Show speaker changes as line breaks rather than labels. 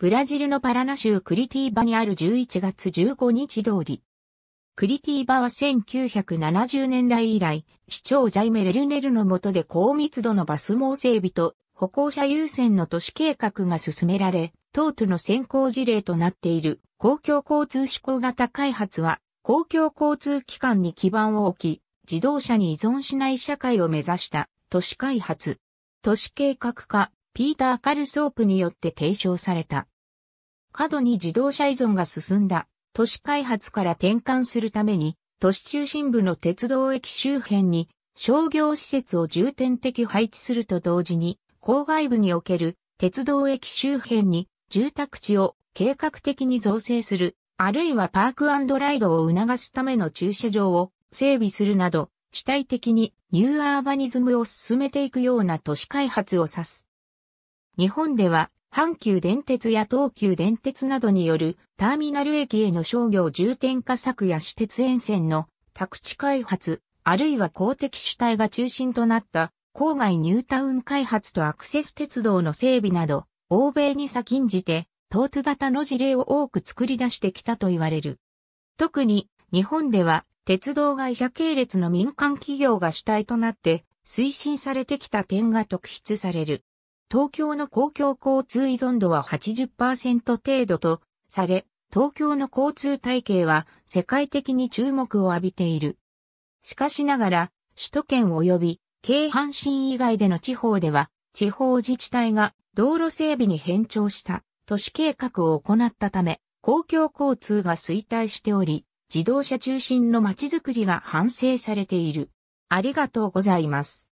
ブ
ラジルのパラナ州クリティーバにある11月15日通り。クリティーバは1970年代以来、市長ジャイメ・レルネルの下で高密度のバス網整備と歩行者優先の都市計画が進められ、当都の先行事例となっている公共交通志向型開発は、公共交通機関に基盤を置き、自動車に依存しない社会を目指した都市開発。都市計画化、ピーター・カルソープによって提唱された。過度に自動車依存が進んだ都市開発から転換するために都市中心部の鉄道駅周辺に商業施設を重点的配置すると同時に郊外部における鉄道駅周辺に住宅地を計画的に造成するあるいはパークライドを促すための駐車場を整備するなど主体的にニューアーバニズムを進めていくような都市開発を指す。日本では阪急電鉄や東急電鉄などによるターミナル駅への商業重点化策や私鉄沿線の宅地開発、あるいは公的主体が中心となった郊外ニュータウン開発とアクセス鉄道の整備など、欧米に先んじて、トート型の事例を多く作り出してきたと言われる。特に日本では鉄道会社系列の民間企業が主体となって推進されてきた点が特筆される。東京の公共交通依存度は80%程度とされ、東京の交通体系は世界的に注目を浴びている。しかしながら、首都圏及び京阪神以外での地方では、地方自治体が道路整備に変調した都市計画を行ったため、公共交通が衰退しており、自動車中心の街づくりが反省されている。ありがとうございます。